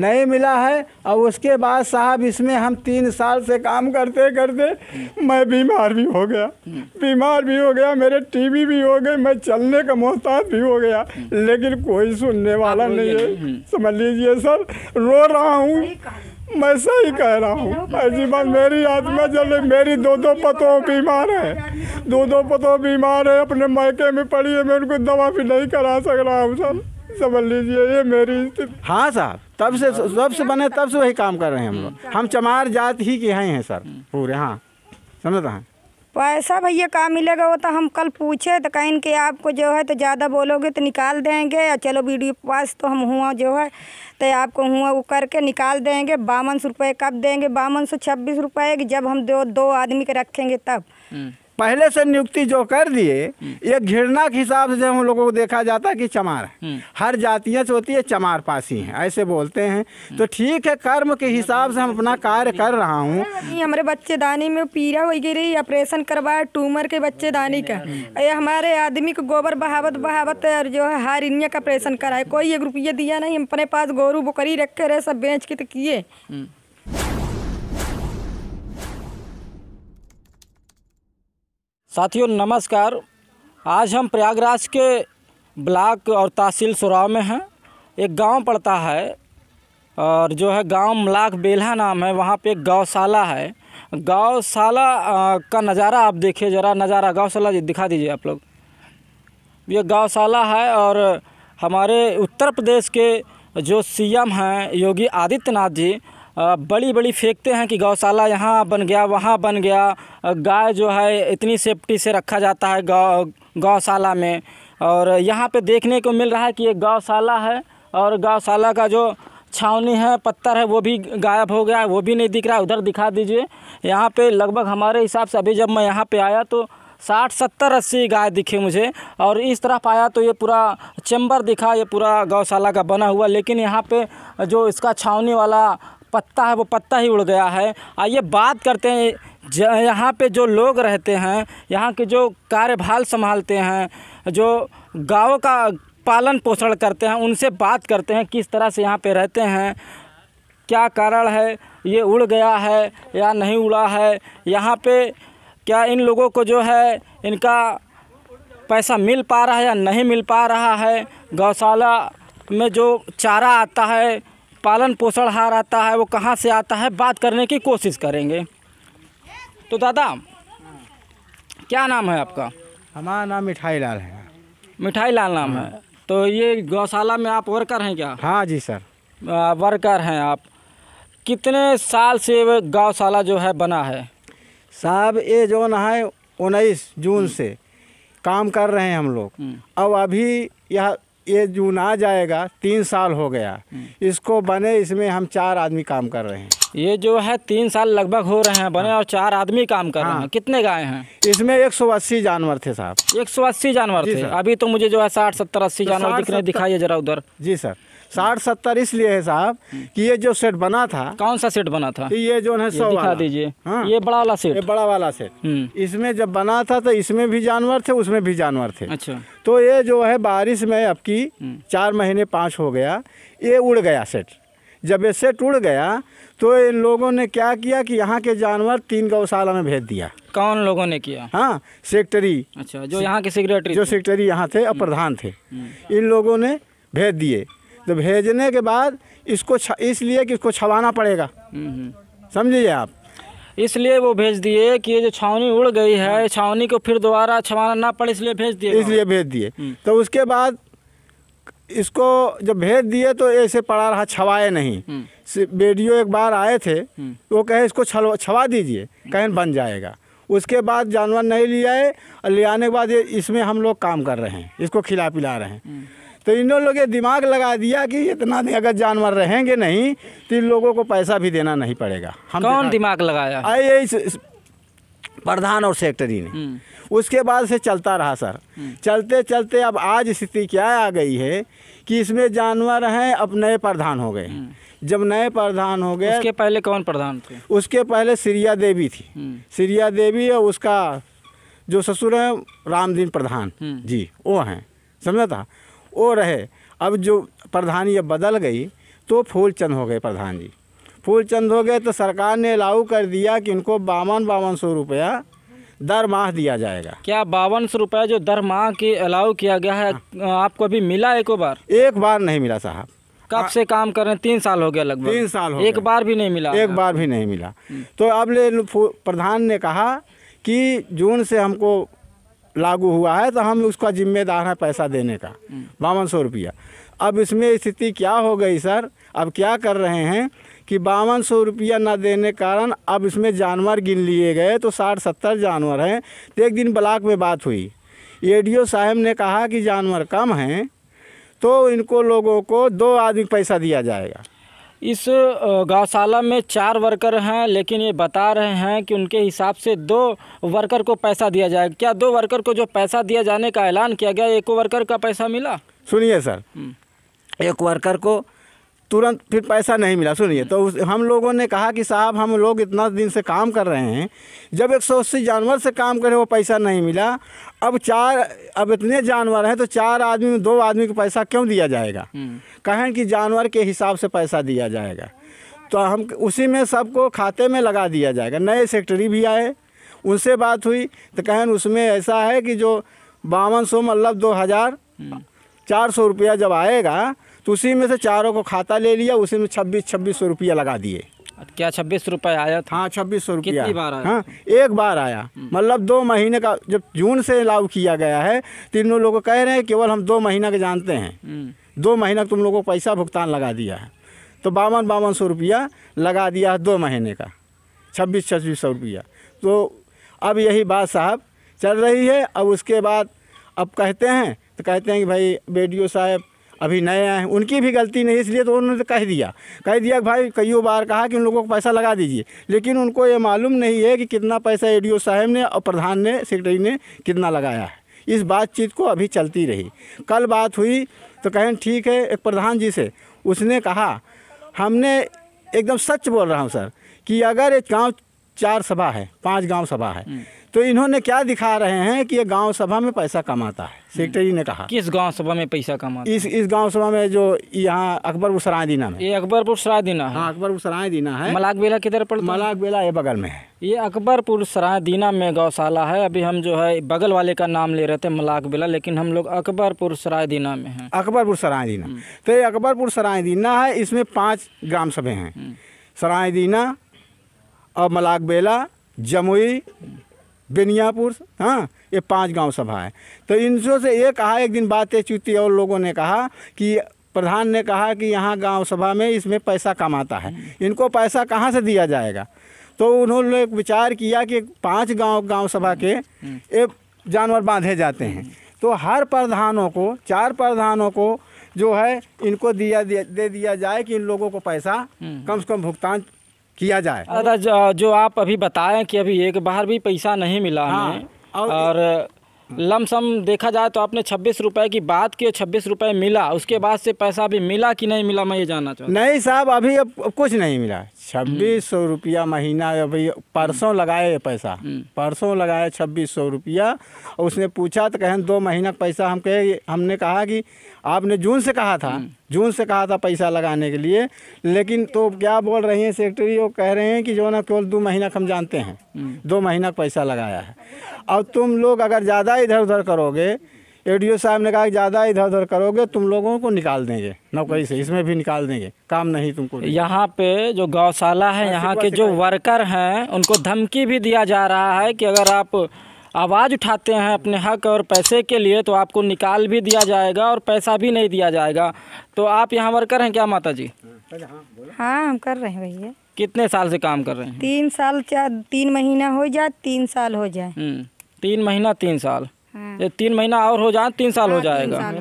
नहीं मिला है और उसके बाद साहब इसमें हम तीन साल से काम करते करते मैं बीमार भी हो गया बीमार भी हो गया मेरे टीवी भी हो गए मैं चलने का मोहताज भी हो गया लेकिन कोई सुनने वाला नहीं है हम्म। समझ लीजिए सर रो रहा हूँ मैं सही कह रहा हूँ ऐसी बात मेरी आत्मा जब मेरी दो दो पतों बीमार है दो दो पतों बीमार है अपने मायके में पड़ी है मैं उनको दवा भी नहीं करा सक रहा हूँ सर समझ लीजिए ये मेरी स्थिति हाँ साहब तब से जब से बने तब से वही काम कर रहे हैं हम लोग हम्म। हम चमार जात ही के हैं हैं सर हम्म। पूरे हाँ समझता हैं पैसा तो भैया कहाँ मिलेगा वो तो हम कल पूछे तो कहें कि आपको जो है तो ज़्यादा बोलोगे तो निकाल देंगे या चलो वीडियो पास तो हम हुआ जो है तो आपको हुआ वो करके निकाल देंगे बावन सौ रुपये कब देंगे बावन सौ छब्बीस रुपये जब हम दो दो आदमी के रखेंगे तब हम्म। पहले से नियुक्ति जो कर दिए हम्म। ये घृणा के हिसाब से हम लोगों को देखा जाता है कि चमार है हम्म। हर जातियाँ जो होती है चमार पासी हैं ऐसे बोलते हैं हम्म। तो ठीक है कर्म के हिसाब से हम अपना कार्य कर रहा हूँ हमारे बच्चेदानी में पीरा हो गई रही ऑपरेशन करवाया ट्यूमर के बच्चेदानी का ये हमारे आदमी को गोबर बहावत बहावत और जो है हारिनिया का ऑपरेशन कराए कोई एक रुपया दिया नहीं अपने पास गोरू बकरी रखे रहे सब बेच के तो किए साथियों नमस्कार आज हम प्रयागराज के ब्लॉक और तहसील सुराव में हैं एक गांव पड़ता है और जो है गांव मलाक बेल्हा नाम है वहाँ पे एक गौशाला है गौशाला का नज़ारा आप देखिए ज़रा नज़ारा गौशाला दिखा दीजिए आप लोग ये गौशाला है और हमारे उत्तर प्रदेश के जो सीएम हैं योगी आदित्यनाथ जी बड़ी बड़ी फेंकते हैं कि गौशाला यहाँ बन गया वहाँ बन गया गाय जो है इतनी सेफ्टी से रखा जाता है गौ गौशाला में और यहाँ पे देखने को मिल रहा है कि एक गौशाला है और गौशाला का जो छावनी है पत्थर है वो भी गायब हो गया है वो भी नहीं दिख रहा है उधर दिखा दीजिए यहाँ पे लगभग हमारे हिसाब से अभी जब मैं यहाँ पे आया तो साठ सत्तर अस्सी गाय दिखे मुझे और इस तरफ आया तो ये पूरा चैम्बर दिखा ये पूरा गौशाला का बना हुआ लेकिन यहाँ पे जो इसका छावनी वाला पत्ता है वो पत्ता ही उड़ गया है आइए बात करते हैं यहाँ पे जो लोग रहते हैं यहाँ के जो कार्यभाल संभालते हैं जो गाँव का पालन पोषण करते हैं उनसे बात करते हैं किस तरह से यहाँ पे रहते हैं क्या कारण है ये उड़ गया है या नहीं उड़ा है यहाँ पे क्या इन लोगों को जो है इनका पैसा मिल पा रहा है या नहीं मिल पा रहा है गौशाला में जो चारा आता है पालन पोषण हार आता है वो कहाँ से आता है बात करने की कोशिश करेंगे तो दादा क्या नाम है आपका हमारा नाम मिठाई लाल है मिठाई लाल नाम है हाँ। तो ये गौशाला में आप वर्कर हैं क्या हाँ जी सर वर्कर हैं आप कितने साल से गौशाला जो है बना है साहब ये जो ना है उन्नीस जून से हम्म। काम कर रहे हैं हम लोग हम्म। अब अभी यह ये जून आ जाएगा तीन साल हो गया हम्म। इसको बने इसमें हम चार आदमी काम कर रहे हैं ये जो है तीन साल लगभग हो रहे हैं बने हाँ। और चार आदमी काम कर हाँ। रहे हैं हाँ। कितने गाय हैं इसमें एक सौ अस्सी जानवर थे साहब एक सौ अस्सी जानवर थे अभी तो मुझे जो है साठ सत्तर अस्सी तो जानवर दिख दिखाइए जरा उधर जी सर साठ सत्तर इसलिए है साहब कि ये जो सेट बना था कौन सा सेट बना था ये जो है सौ दिखा दीजिए हाँ। ये बड़ा वाला सेट ये बड़ा वाला सेट हम्म। इसमें जब बना था तो इसमें भी जानवर थे उसमें भी जानवर थे अच्छा तो ये जो है बारिश में अब की हम्म। चार महीने पाँच हो गया ये उड़ गया सेट जब ये सेट उड़ गया तो इन लोगों ने क्या किया कि यहाँ के जानवर तीन गौशाला में भेज दिया कौन लोगों ने किया हाँ सेक्रेटरी अच्छा जो यहाँ के सेक्रेटरी जो सेक्रेटरी यहाँ थे और प्रधान थे हम्म। इन लोगों ने भेज दिए तो भेजने के बाद इसको इसलिए कि इसको छवाना पड़ेगा समझिए आप इसलिए वो भेज दिए कि ये जो छावनी उड़ गई है हाँ। छावनी को फिर दोबारा छवाना ना पड़े इसलिए भेज दिए इसलिए भेज दिए हम्म। तो उसके बाद इसको जब भेज दिए तो ऐसे पड़ा रहा छवाए नहीं हम्म। बेडियो एक बार आए थे हम्म। तो वो कहे इसको छवा दीजिए कहें बन जाएगा उसके बाद जानवर नहीं ले आए और ले आने के बाद ये इसमें हम लोग काम कर रहे हैं इसको खिला पिला रहे हैं तो इन लोगों के दिमाग लगा दिया कि इतना दिन अगर जानवर रहेंगे नहीं तो इन लोगों को पैसा भी देना नहीं पड़ेगा हम कौन दिमाग लगाया आई प्रधान और सेक्रेटरी ने हम्म। उसके बाद से चलता रहा सर हम्म। चलते चलते अब आज स्थिति क्या आ गई है कि इसमें जानवर हैं अब नए प्रधान हो गए हम्म। जब नए प्रधान हो गए उसके पहले कौन प्रधान थे उसके पहले सिरिया देवी थी सिरिया देवी और उसका जो ससुर हैं रामदीन प्रधान जी वो हैं समझा था वो रहे अब जो प्रधान ये बदल गई तो फूलचंद हो गए प्रधान जी फूलचंद हो गए तो सरकार ने लागू कर दिया कि इनको बावन बावन सौ रुपया दर माह दिया जाएगा क्या बावन सौ रुपया जो दर माह के अलाउ किया गया है हाँ। आपको अभी मिला एक बार एक बार नहीं मिला साहब कब से काम कर रहे हैं तीन साल हो गया लगभग तीन साल हो एक बार भी नहीं मिला एक बार भी नहीं मिला हम्म। तो अब ले प्रधान ने कहा कि जून से हमको लागू हुआ है तो हम उसका जिम्मेदार हैं पैसा देने का हम्म। बावन सौ रुपया अब इसमें स्थिति क्या हो गई सर अब क्या कर रहे हैं कि बावन सौ रुपया ना देने कारण अब इसमें जानवर गिन लिए गए तो साठ सत्तर जानवर हैं तो एक दिन ब्लाक में बात हुई ए साहब ने कहा कि जानवर कम हैं तो इनको लोगों को दो आदमी पैसा दिया जाएगा इस गौशाला में चार वर्कर हैं लेकिन ये बता रहे हैं कि उनके हिसाब से दो वर्कर को पैसा दिया जाएगा क्या दो वर्कर को जो पैसा दिया जाने का ऐलान किया गया एक वर्कर का पैसा मिला सुनिए सर हम्म। एक वर्कर को तुरंत फिर पैसा नहीं मिला सुनिए तो उस हम लोगों ने कहा कि साहब हम लोग इतना दिन से काम कर रहे हैं जब एक सौ अस्सी जानवर से काम करे वो पैसा नहीं मिला अब चार अब इतने जानवर हैं तो चार आदमी में दो आदमी को पैसा क्यों दिया जाएगा हम्म। कहें कि जानवर के हिसाब से पैसा दिया जाएगा तो हम उसी में सबको खाते में लगा दिया जाएगा नए सेक्रेटरी भी आए उनसे बात हुई तो कहन उसमें ऐसा है कि जो बावन सौ मतलब दो हज़ार हम्म। चार सौ रुपया जब आएगा तो उसी में से चारों को खाता ले लिया उसी में छब्बीस छब्बीस सौ रुपया लगा दिए क्या छब्बीस रुपये आया था हाँ छब्बीस सौ रुपया कितनी बार आया हाँ एक बार आया हम्म। मतलब दो महीने का जब जून से अलाउ किया गया है तीनों लोग कह रहे हैं केवल हम दो महीना के जानते हैं हम्म। दो महीना तुम लोगों को पैसा भुगतान लगा दिया है तो बावन बावन सौ रुपया लगा दिया है दो महीने का छब्बीस छब्बीस सौ रुपया तो अब यही बात साहब चल रही है अब उसके बाद अब कहते हैं तो कहते हैं कि भाई बी साहब अभी नए आए हैं उनकी भी गलती नहीं इसलिए तो उन्होंने कह दिया कह दिया भाई कईयों बार कहा कि उन लोगों को पैसा लगा दीजिए लेकिन उनको ये मालूम नहीं है कि कितना पैसा ए साहब ने और प्रधान ने सेक्रेटरी ने कितना लगाया है इस बातचीत को अभी चलती रही कल बात हुई तो कहें ठीक है एक प्रधान जी से उसने कहा हमने एकदम सच बोल रहा हूँ सर कि अगर एक गांव चार सभा है पांच गांव सभा है तो इन्होंने क्या दिखा रहे हैं कि ये गांव सभा में पैसा कमाता है सेक्रेटरी ने कहा किस गांव सभा में पैसा कमा इस इस गांव सभा में जो यहाँ अकबरपुर सराय दीना में ये अकबरपुर सराय दीना हाँ अकबरपुर सराय दीना है मलाक बेला किधर पड़ मलाक बेला ये बगल में है ये अकबरपुर सराय दीना में गौशाला है अभी हम जो है बगल वाले का नाम ले रहे थे मलाक बेला लेकिन हम लोग अकबरपुर सराय दीना में है अकबरपुर सराय दीना हम्म। तो ये अकबरपुर सराय दीना है इसमें पाँच ग्राम सभा हैं हम्म। सराय दीना और मलाक बेला जमुई बेनियापुर हाँ ये पांच गांव सभा है तो इनसे से ये कहा एक दिन बातें चुती और लोगों ने कहा कि प्रधान ने कहा कि यहाँ गांव सभा में इसमें पैसा कमाता है इनको पैसा कहाँ से दिया जाएगा तो उन्होंने विचार किया कि पांच गांव गांव सभा के ये जानवर बांधे जाते हैं तो हर प्रधानों को चार प्रधानों को जो है इनको दिया दे दिया जाए कि इन लोगों को पैसा हम्म। कम से कम भुगतान किया जाए जो आप अभी बताए कि अभी एक बार भी पैसा नहीं मिला हाँ, और, और लमसम देखा जाए तो आपने छब्बीस रुपए की बात की छब्बीस रुपए मिला उसके बाद से पैसा भी मिला कि नहीं मिला मैं ये जानना चाहूँ नहीं साहब अभी अब कुछ नहीं मिला छब्बीस सौ रुपया महीना अभी परसों लगाए पैसा हम्म। परसों लगाए छब्बीस सौ रुपया और उसने पूछा तो कहें दो महीना का पैसा हम कहे हमने कहा कि आपने जून से कहा था हम्म। जून से कहा था पैसा लगाने के लिए लेकिन तो क्या बोल रही हैं सेक्रेटरी वो कह रहे हैं कि जो ना केवल दो महीना हम जानते हैं हम्म। दो महीना पैसा लगाया है और तुम लोग अगर ज़्यादा इधर उधर करोगे ए साहब ने कहा कि ज़्यादा इधर उधर करोगे तुम लोगों को निकाल देंगे नौकरी से इसमें भी निकाल देंगे काम नहीं तुमको यहाँ पे जो गौशाला है यहाँ के जो वर्कर हैं उनको धमकी भी दिया जा रहा है कि अगर आप आवाज़ उठाते हैं अपने हक और पैसे के लिए तो आपको निकाल भी दिया जाएगा और पैसा भी नहीं दिया जाएगा तो आप यहाँ वर्कर हैं क्या माता जी हाँ हम कर रहे हैं भैया कितने साल से काम कर रहे हैं तीन साल चार तीन महीना हो जाए तीन साल हो जाए हम्म, तीन महीना तीन साल हाँ। ये तीन महीना और हो जाए तीन साल हो जाएगा हाँ,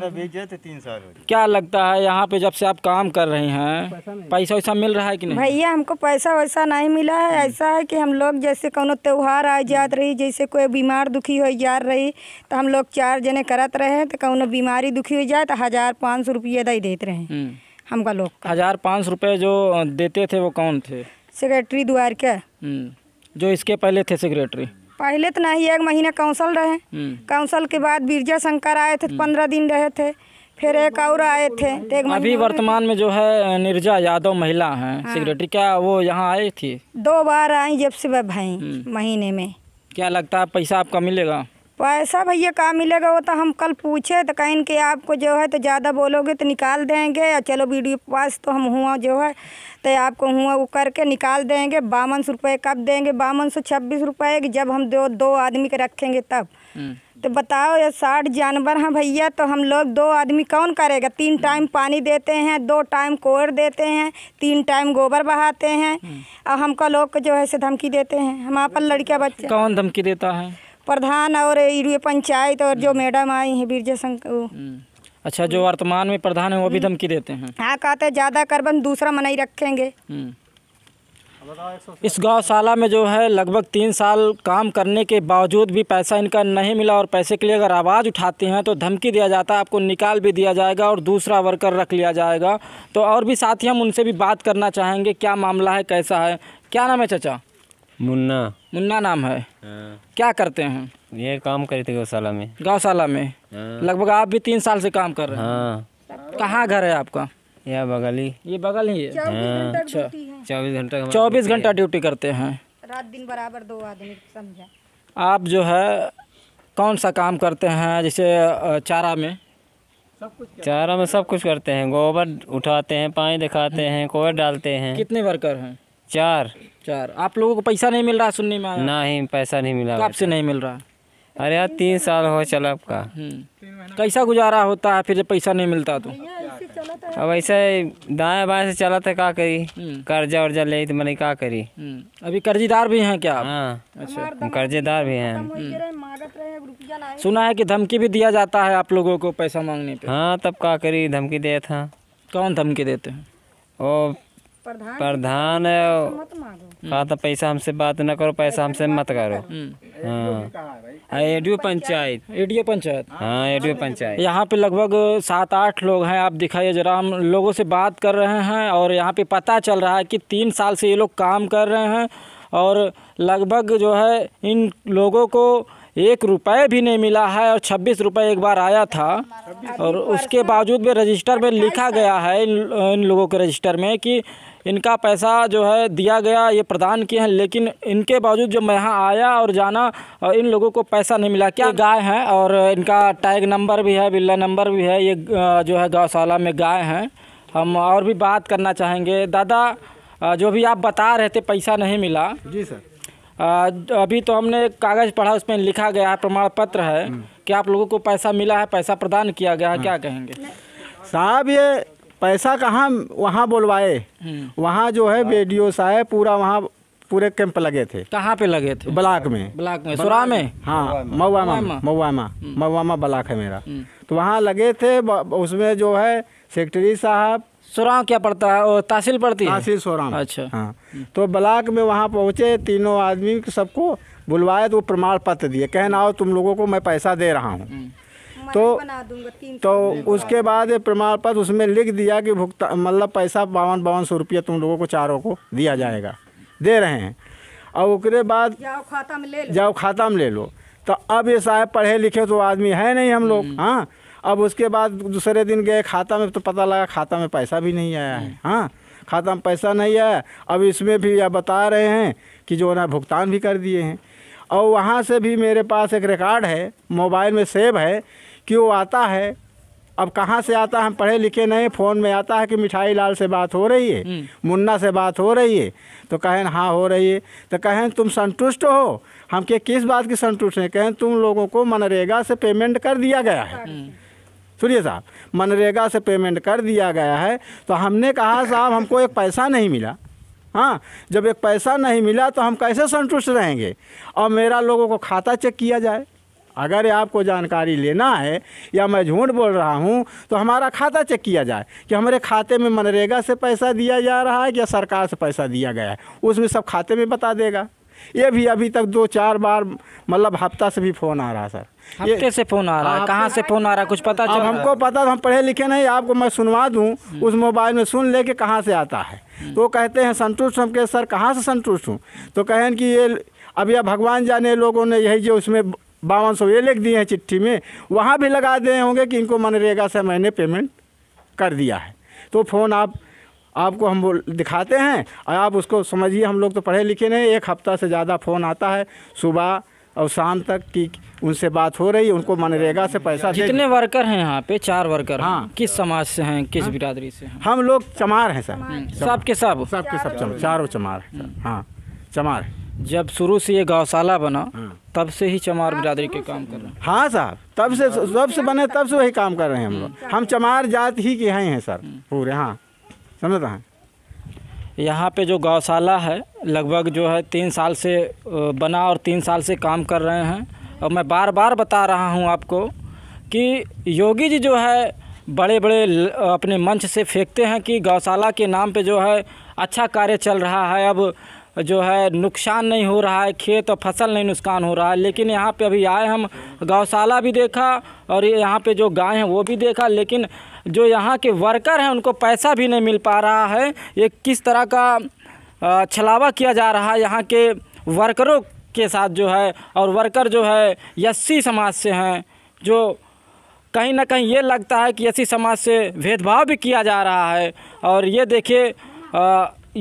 तीन साल तो क्या लगता है यहाँ पे जब से आप काम कर रहे हैं पैसा वैसा मिल रहा है कि नहीं भैया हमको पैसा वैसा नहीं मिला है हम्म। ऐसा है कि हम लोग जैसे कोनो त्योहार आ जात रही जैसे कोई बीमार दुखी हो जा रही तो हम लोग चार जने करत रहे तो कोनो बीमारी दुखी हो जाए तो हजार पाँच सौ रुपये दे देते रहे हम्म। हमका लोग हजार पाँच सौ रुपये जो देते थे वो कौन थे सेक्रेटरी द्वार के हम्म। जो इसके पहले थे सेक्रेटरी पहले तो नहीं एक महीना काउंसल रहे हम्म। काउंसल के बाद बिरजा शंकर आए थे पंद्रह दिन रहे थे फिर एक और आए थे तो एक अभी वर्तमान में जो है निर्जा यादव महिला हैं हाँ। सेक्रेटरी क्या वो यहाँ आई थी दो बार आई जब से भाई हम्म। महीने में क्या लगता है पैसा आपका मिलेगा पैसा भैया कहाँ मिलेगा वो तो हम कल पूछे तो कहीं के आपको जो है तो ज़्यादा बोलोगे तो निकाल देंगे या चलो वीडियो पास तो हम हुआ जो है तो आपको हुआ वो करके निकाल देंगे बावन सौ रुपये कब देंगे बावन सौ छब्बीस रुपये की जब हम दो दो आदमी के रखेंगे तब हम्म। तो बताओ ये साठ जानवर हैं भैया तो हम लोग दो आदमी कौन करेगा तीन हम्म। टाइम पानी देते हैं दो टाइम कोर देते हैं तीन टाइम गोबर बहाते हैं हम्म। और हमका लोग को जो है से धमकी देते हैं हम पर लड़का बच्चे कौन धमकी देता है प्रधान और पंचायत और जो हम्म। मैडम आई हैं बीरजा शंकर हम्म। अच्छा जो वर्तमान में प्रधान है वो भी हम्म। धमकी देते हैं हाँ कहते हैं ज़्यादा कार्बन दूसरा मनाई रखेंगे इस गौशाला में जो है लगभग तीन साल काम करने के बावजूद भी पैसा इनका नहीं मिला और पैसे के लिए अगर आवाज़ उठाते हैं तो धमकी दिया जाता है आपको निकाल भी दिया जाएगा और दूसरा वर्कर रख लिया जाएगा तो और भी साथी हम उनसे भी बात करना चाहेंगे क्या मामला है कैसा है क्या नाम है चचा मुन्ना मुन्ना नाम है हाँ। क्या करते हैं ये काम करे थे गौशाला में गौशाला में हाँ। लगभग आप भी तीन साल से काम कर रहे हैं हाँ। कहाँ घर है आपका यह बगल ही ये बगल ही है चौबीस घंटा अच्छा। चौबीस मतलब घंटा ड्यूटी करते हैं रात दिन बराबर दो आदमी समझा आप जो है कौन सा काम करते हैं जैसे चारा में सब कुछ चारा में सब कुछ करते हैं गोबर उठाते हैं पानी दिखाते हैं कोयर डालते हैं कितने वर्कर हैं चार चार आप लोगों को पैसा नहीं मिल रहा सुनने में ना नहीं पैसा नहीं मिला तो आपसे नहीं मिल रहा अरे यार तीन साल हो चला आपका हम्म। कैसा गुजारा होता है फिर जब पैसा नहीं मिलता तो अब ऐसा दाएं बाएं से चला था तो का करी हम्म। कर्जा वर्जा ले तो मैंने क्या करी हम्म। अभी हाँ। अच्छा। कर्जेदार भी हैं क्या हाँ अच्छा कर्जेदार भी हैं सुना है कि धमकी भी दिया जाता है आप लोगों को पैसा मांगने पे हाँ तब का करी धमकी दिया था कौन धमकी देते हैं वो प्रधान है हाँ, तो पैसा हमसे बात न करो पैसा हमसे मत करो हम्म। हाँ एडियो हाँ, पंचायत एडीओ पंचायत हाँ एडीओ हाँ, पंचायत यहाँ पे लगभग सात आठ लोग हैं आप दिखाइए जरा हम लोगों से बात कर रहे हैं और यहाँ पे पता चल रहा है कि तीन साल से ये लोग काम कर रहे हैं और लगभग जो है इन लोगों को एक रुपये भी नहीं मिला है और छब्बीस रुपये एक बार आया था और उसके बावजूद भी रजिस्टर में लिखा गया है इन लोगों के रजिस्टर में कि इनका पैसा जो है दिया गया ये प्रदान किए हैं लेकिन इनके बावजूद जब मैं यहाँ आया और जाना और इन लोगों को पैसा नहीं मिला क्या गाय हैं और इनका टैग नंबर भी है बिल्ला नंबर भी है ये जो है गौशाला में गाय हैं हम और भी बात करना चाहेंगे दादा जो भी आप बता रहे थे पैसा नहीं मिला जी सर अभी तो हमने कागज़ पढ़ा उसमें लिखा गया है प्रमाण पत्र है हम्म। कि आप लोगों को पैसा मिला है पैसा प्रदान किया गया है क्या हम्म। कहेंगे साहब ये पैसा कहाँ वहाँ बोलवाए हम्म। वहाँ जो है बी साहब पूरा वहाँ पूरे कैंप लगे थे कहाँ पे लगे थे ब्लाक में ब्लाक में सुरा में हाँ मऊआमा मऊआमा मऊआमा ब्लाक है मेरा तो वहाँ लगे थे उसमें जो है सेक्रेटरी साहब सोराव क्या पड़ता है तहसील पड़ती है तहसील सोराव अच्छा हाँ तो ब्लाक में वहाँ पहुँचे तीनों आदमी सबको बुलवाए तो वो प्रमाण पत्र दिए कहना आओ तुम लोगों को मैं पैसा दे रहा हूँ हम्म। तो तो उसके बाद प्रमाण पत्र उसमें लिख दिया कि भुगतान मतलब पैसा बावन बावन सौ रुपया तुम लोगों को चारों को दिया जाएगा दे रहे हैं और उसके बाद जाओ खाता में ले लो जाओ खाता में ले लो तो अब ये साहब पढ़े लिखे तो आदमी है नहीं हम लोग हम्म। हाँ अब उसके बाद दूसरे दिन गए खाता में तो पता लगा खाता में पैसा भी नहीं आया है हाँ खाता में पैसा नहीं आया अब इसमें भी यह बता रहे हैं कि जो ना भुगतान भी कर दिए हैं और वहाँ से भी मेरे पास एक रिकॉर्ड है मोबाइल में सेव है कि वो आता है अब कहाँ से आता है हम पढ़े लिखे नहीं फ़ोन में आता है कि मिठाई लाल से बात हो रही है हम्म। मुन्ना से बात हो रही है तो कहें हाँ हो रही है तो कहें तुम संतुष्ट हो हम के किस बात की संतुष्ट हैं कहें तुम लोगों को मनरेगा से पेमेंट कर दिया गया है हम्म। सुनिए साहब मनरेगा से पेमेंट कर दिया गया है तो हमने कहा साहब हमको एक पैसा नहीं मिला हाँ जब एक पैसा नहीं मिला तो हम कैसे संतुष्ट रहेंगे और मेरा लोगों को खाता चेक किया जाए अगर आपको जानकारी लेना है या मैं झूठ बोल रहा हूँ तो हमारा खाता चेक किया जाए कि हमारे खाते में मनरेगा से पैसा दिया जा रहा है या सरकार से पैसा दिया गया है उसमें सब खाते में बता देगा ये भी अभी तक दो चार बार मतलब हफ्ता से भी फ़ोन आ रहा सर हफ्ते से फ़ोन आ रहा है कहाँ से फ़ोन आ रहा है कुछ पता चल हमको पता तो हम पढ़े लिखे नहीं आपको मैं सुनवा दूँ उस मोबाइल में सुन ले के कहाँ से आता है तो कहते हैं संतुष्ट हम के सर कहाँ से संतुष्ट हूँ तो कहें कि ये अब यह भगवान जाने लोगों ने यही जो उसमें बावन सौ ये लिख दिए हैं चिट्ठी में वहाँ भी लगा दिए होंगे कि इनको मनरेगा से मैंने पेमेंट कर दिया है तो फ़ोन आप आपको हम दिखाते हैं और आप उसको समझिए हम लोग तो पढ़े लिखे नहीं एक हफ्ता से ज़्यादा फ़ोन आता है सुबह और शाम तक कि उनसे बात हो रही है उनको मनरेगा से पैसा कितने वर्कर हैं यहाँ पे चार वर्कर हाँ किस समाज से हैं किस हाँ? बिरादरी से हैं हम लोग चमार हैं सर हम्म। सब के सब सब के सब चमार चारों चमार हम्म। हाँ चमार जब शुरू से ये गौशाला बना हाँ। तब से ही चमार बिरादरी के काम कर रहे हैं हाँ साहब तब से जब से बने तब से वही काम कर रहे हैं हम लोग हम्म। हम चमार जात ही के हैं सर पूरे हाँ समझ रहे हैं यहाँ पे जो गौशाला है लगभग जो है तीन साल से बना और तीन साल से काम कर रहे हैं और मैं बार बार बता रहा हूँ आपको कि योगी जी जो है बड़े बड़े अपने मंच से फेंकते हैं कि गौशाला के नाम पे जो है अच्छा कार्य चल रहा है अब जो है नुकसान नहीं हो रहा है खेत और फसल नहीं नुकसान हो रहा है लेकिन यहाँ पे अभी आए हम गौशाला भी देखा और यहाँ पे जो गाय हैं वो भी देखा लेकिन जो यहाँ के वर्कर हैं उनको पैसा भी नहीं मिल पा रहा है ये किस तरह का छलावा किया जा रहा है यहाँ के वर्करों के साथ जो है और वर्कर जो है यस्सी समाज से हैं जो कहीं ना कहीं ये लगता है कि यस्सी समाज से भेदभाव भी किया जा रहा है और ये देखिए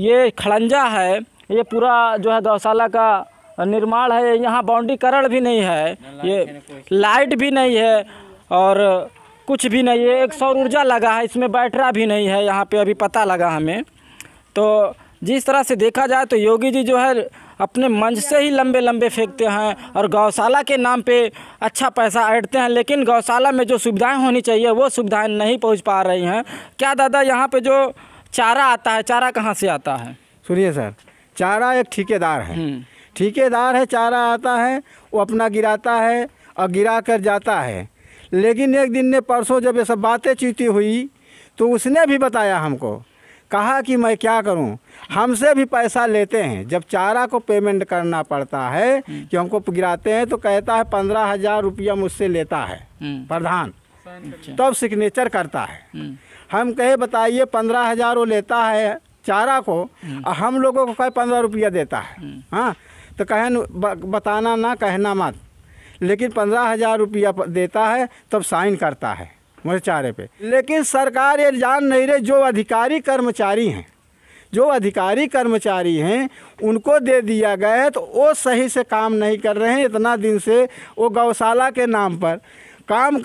ये खड़ंजा है ये पूरा जो है गौशाला का निर्माण है यहाँ बाउंड्रीकरण भी नहीं है ये लाइट भी नहीं है और कुछ भी नहीं है एक सौर ऊर्जा लगा है इसमें बैटरा भी नहीं है यहाँ पे अभी पता लगा हमें तो जिस तरह से देखा जाए तो योगी जी जो है अपने मंच से ही लंबे लंबे फेंकते हैं और गौशाला के नाम पे अच्छा पैसा ऐटते हैं लेकिन गौशाला में जो सुविधाएं होनी चाहिए वो सुविधाएं नहीं पहुंच पा रही हैं क्या दादा यहाँ पे जो चारा आता है चारा कहाँ से आता है सुनिए सर चारा एक ठेकेदार है हम्म। ठेकेदार है चारा आता है वो अपना गिराता है और गिरा कर जाता है लेकिन एक दिन ने परसों जब ये सब बातें चीती हुई तो उसने भी बताया हमको कहा कि मैं क्या करूं हमसे भी पैसा लेते हैं जब चारा को पेमेंट करना पड़ता है हम्म। कि हमको गिराते हैं तो कहता है पंद्रह हज़ार रुपया मुझसे लेता है हम्म। प्रधान तब तो सिग्नेचर करता है हम्म। हम कहे बताइए पंद्रह हज़ार वो लेता है चारा को हम लोगों को कहे पंद्रह रुपया देता है हाँ तो कहन बताना ना कहना मत लेकिन पंद्रह हज़ार रुपया देता है तब साइन करता है मोर्चारे पे लेकिन सरकार ये जान नहीं रही जो अधिकारी कर्मचारी हैं जो अधिकारी कर्मचारी हैं उनको दे दिया गया है तो वो सही से काम नहीं कर रहे हैं इतना दिन से वो गौशाला के नाम पर काम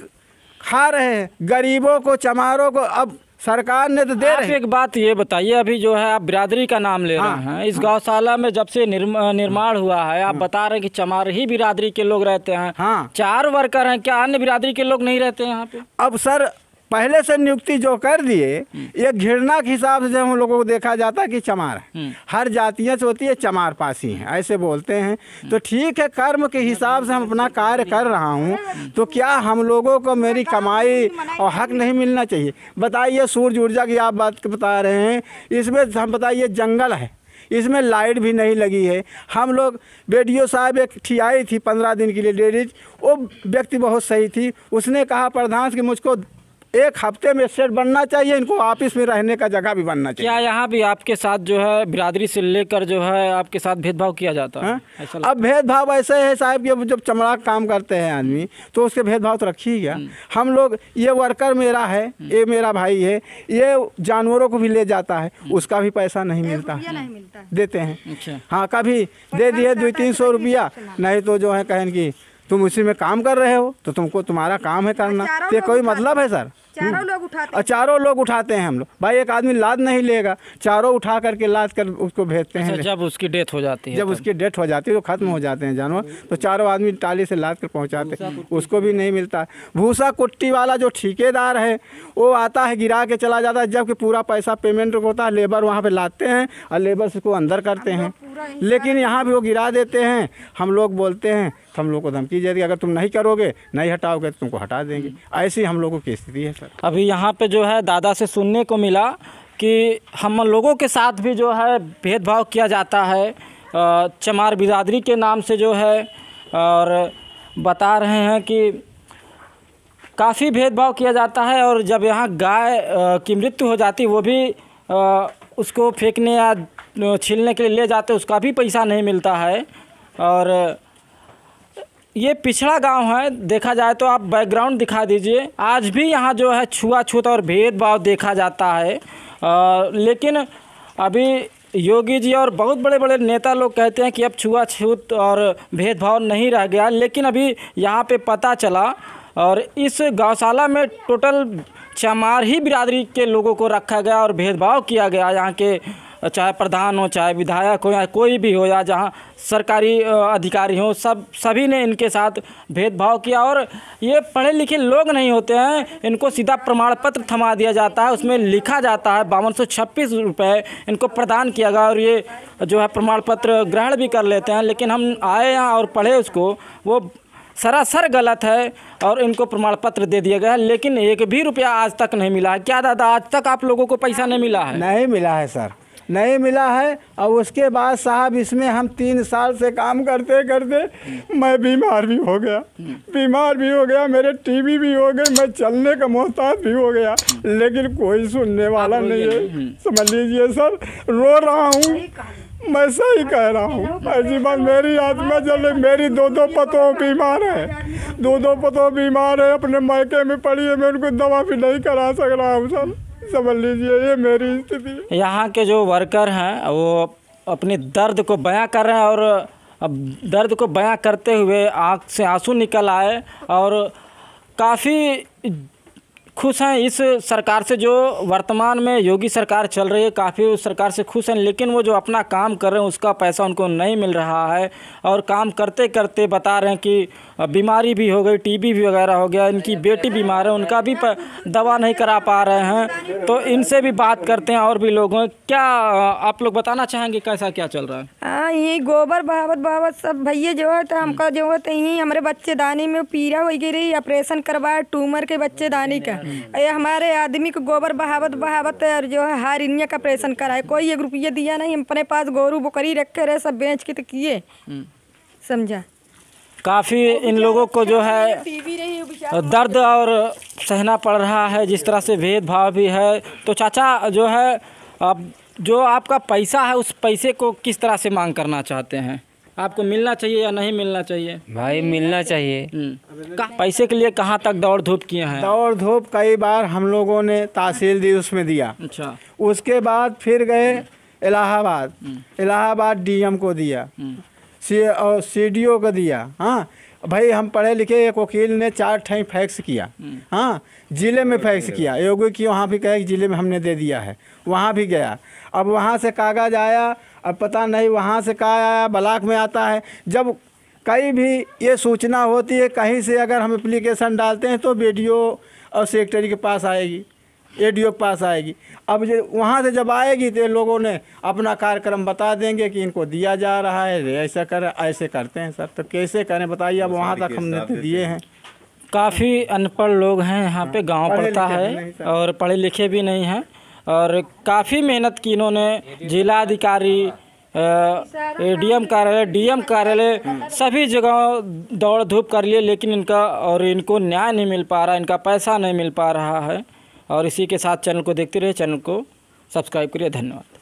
खा रहे हैं गरीबों को चमारों को अब सरकार ने तो दे रहे। एक बात ये बताइए अभी जो है आप बिरादरी का नाम ले हाँ, रहे हैं इस हाँ, गौशाला में जब से निर्माण हुआ है आप हाँ, बता रहे हैं कि चमार ही बिरादरी के लोग रहते हैं हाँ, चार वर्कर हैं क्या अन्य बिरादरी के लोग नहीं रहते हैं यहाँ पे अब सर पहले से नियुक्ति जो कर दिए हम्म। ये घृणा के हिसाब से जब हम लोगों को देखा जाता है कि चमार है हम्म। हर जातियाँ जो होती है चमार पासी हैं ऐसे बोलते हैं हम्म। तो ठीक है कर्म के हिसाब से हम अपना कार्य कर रहा हूँ तो क्या हम लोगों को मेरी कमाई और हक नहीं मिलना चाहिए बताइए सूर्य ऊर्जा की आप बात बता रहे हैं इसमें हम बताइए जंगल है इसमें लाइट भी नहीं लगी है हम लोग बेडियो साहब एक थी आई थी पंद्रह दिन के लिए लेडीज वो व्यक्ति बहुत सही थी उसने कहा प्रधान कि मुझको एक हफ्ते में सेट बनना चाहिए इनको ऑफिस में रहने का जगह भी बनना चाहिए क्या यहाँ भी आपके साथ जो है बिरादरी से लेकर जो है आपके साथ भेदभाव किया जाता है हाँ? ऐसा अब भेदभाव ऐसे है साहब कि जब चमड़ा काम करते हैं आदमी तो उसके भेदभाव तो रखी ही गया हम्म। हम लोग ये वर्कर मेरा है हम्म। ये मेरा भाई है ये जानवरों को भी ले जाता है हम्म। उसका भी पैसा नहीं मिलता देते हैं अच्छा। हाँ कभी दे दिए दो तीन तो सौ रुपया नहीं तो जो है कहें कि तुम उसी में काम कर रहे हो तो तुमको तुम्हारा काम है करना तो ये कोई मतलब है सर चारों हम्म। लोग उठाते हैं चारों लोग उठाते हैं हम लोग भाई एक आदमी लाद नहीं लेगा चारों उठा करके लाद कर उसको भेजते हैं अच्छा, जब उसकी डेथ हो जाती है जब उसकी डेथ हो जाती है तो खत्म हो जाते हैं जानवर तो चारों आदमी टाली से लाद कर पहुँचाते हैं उसको भी नहीं मिलता भूसा कुट्टी वाला जो ठेकेदार है वो आता है गिरा के चला जाता है जबकि पूरा पैसा पेमेंट होता है लेबर वहाँ पर लादते हैं और लेबर उसको अंदर करते हैं लेकिन यहाँ भी वो गिरा देते हैं हम लोग बोलते हैं तो हम लोग को धमकी जाती अगर तुम नहीं करोगे नहीं हटाओगे तो तुमको हटा देंगे हम्म। ऐसी हम लोगों की स्थिति है सर अभी यहाँ पे जो है दादा से सुनने को मिला कि हम लोगों के साथ भी जो है भेदभाव किया जाता है चमार बिरादरी के नाम से जो है और बता रहे हैं कि काफ़ी भेदभाव किया जाता है और जब यहाँ गाय की मृत्यु हो जाती वो भी उसको फेंकने या छीलने के लिए ले जाते उसका भी पैसा नहीं मिलता है और ये पिछड़ा गांव है देखा जाए तो आप बैकग्राउंड दिखा दीजिए आज भी यहाँ जो है छुआछूत और भेदभाव देखा जाता है आ, लेकिन अभी योगी जी और बहुत बड़े बड़े नेता लोग कहते हैं कि अब छुआछूत और भेदभाव नहीं रह गया लेकिन अभी यहाँ पे पता चला और इस गौशाला में टोटल चमार ही बिरादरी के लोगों को रखा गया और भेदभाव किया गया यहाँ के चाहे प्रधान हो चाहे विधायक हो या कोई भी हो या जहाँ सरकारी अधिकारी हो सब सभी ने इनके साथ भेदभाव किया और ये पढ़े लिखे लोग नहीं होते हैं इनको सीधा प्रमाण पत्र थमा दिया जाता है उसमें लिखा जाता है बावन सौ छब्बीस रुपये इनको प्रदान किया गया और ये जो है प्रमाण पत्र ग्रहण भी कर लेते हैं लेकिन हम आए यहाँ और पढ़े उसको वो सरासर गलत है और इनको प्रमाण पत्र दे दिया गया है लेकिन एक भी रुपया आज तक नहीं मिला है क्या दादा आज तक आप लोगों को पैसा नहीं मिला है नहीं मिला है सर नहीं मिला है और उसके बाद साहब इसमें हम तीन साल से काम करते करते मैं बीमार भी हो गया बीमार भी हो गया मेरे टीवी भी हो गए मैं चलने का मोहताज भी हो गया लेकिन कोई सुनने वाला नहीं है हम्म। समझ लीजिए सर रो रहा हूँ मैं सही कह रहा हूँ ऐसी बात मेरी आत्मा जल मेरी दो दो पतों बीमार है दो दो पतों बीमार है अपने मायके में पड़ी है मैं उनको दवा भी नहीं करा सक रहा हूँ सर समझ लीजिए ये मेरी स्थिति यहाँ के जो वर्कर हैं वो अपने दर्द को बयां कर रहे हैं और अब दर्द को बयां करते हुए आँख से आंसू निकल आए और काफ़ी खुश हैं इस सरकार से जो वर्तमान में योगी सरकार चल रही है काफ़ी उस सरकार से खुश हैं लेकिन वो जो अपना काम कर रहे हैं उसका पैसा उनको नहीं मिल रहा है और काम करते करते बता रहे हैं कि बीमारी भी हो गई टीबी भी वगैरह हो गया इनकी बेटी बीमार है उनका भी दवा नहीं करा पा रहे हैं तो इनसे भी बात करते हैं और भी लोगों क्या आप लोग बताना चाहेंगे कैसा क्या चल रहा है हाँ ये गोबर बहावत बहावत सब भैया जो है तो हम्म। हमका जो है तो यही हमारे बच्चे दानी में पीरा हो गई ऑपरेशन करवाया ट्यूमर के बच्चे दानी का हम्म। ये हमारे आदमी को गोबर बहावत बहावत और जो है हारिनिया का ऑपरेशन कराए कोई एक रुपया दिया नहीं अपने पास गोरू बकरी रखे रहे सब बेच के तो किए हम्म। समझा काफ़ी इन लोगों को जो है दर्द और सहना पड़ रहा है जिस तरह से भेदभाव भी है तो चाचा जो है अब जो आपका पैसा है उस पैसे को किस तरह से मांग करना चाहते हैं आपको मिलना चाहिए या नहीं मिलना चाहिए भाई मिलना चाहिए हम्म। पैसे के लिए कहाँ तक दौड़ धूप किए हैं दौड़ धूप कई बार हम लोगों ने तहसील दी उसमें दिया अच्छा उसके बाद फिर गए इलाहाबाद हम्म। इलाहाबाद डीएम को दिया हम्म। सी और सी डी ओ को दिया हाँ भाई हम पढ़े लिखे एक वकील ने चार ठाई फैक्स किया हम्म। हाँ ज़िले में फैक्स किया योगी की वहाँ भी कहे ज़िले में हमने दे दिया है वहाँ भी गया अब वहाँ से कागज आया अब पता नहीं वहाँ से कहा आया ब्लाक में आता है जब कहीं भी ये सूचना होती है कहीं से अगर हम एप्लीकेशन डालते हैं तो बी और सेक्रेटरी के पास आएगी ए पास आएगी अब जो वहाँ से जब आएगी तो लोगों ने अपना कार्यक्रम बता देंगे कि इनको दिया जा रहा है ऐसा कर ऐसे करते हैं सर तो कैसे करें बताइए अब वहाँ तक हमने तो दिए हैं काफ़ी अनपढ़ लोग हैं यहाँ पे गांव पड़ता है और पढ़े लिखे भी नहीं हैं और काफ़ी मेहनत की इन्होंने जिला अधिकारी ए डी एम कार्यालय डी एम कार्यालय सभी जगह दौड़ धूप कर लिए लेकिन इनका और इनको न्याय नहीं मिल पा रहा इनका पैसा नहीं मिल पा रहा है और इसी के साथ चैनल को देखते रहे चैनल को सब्सक्राइब करिए धन्यवाद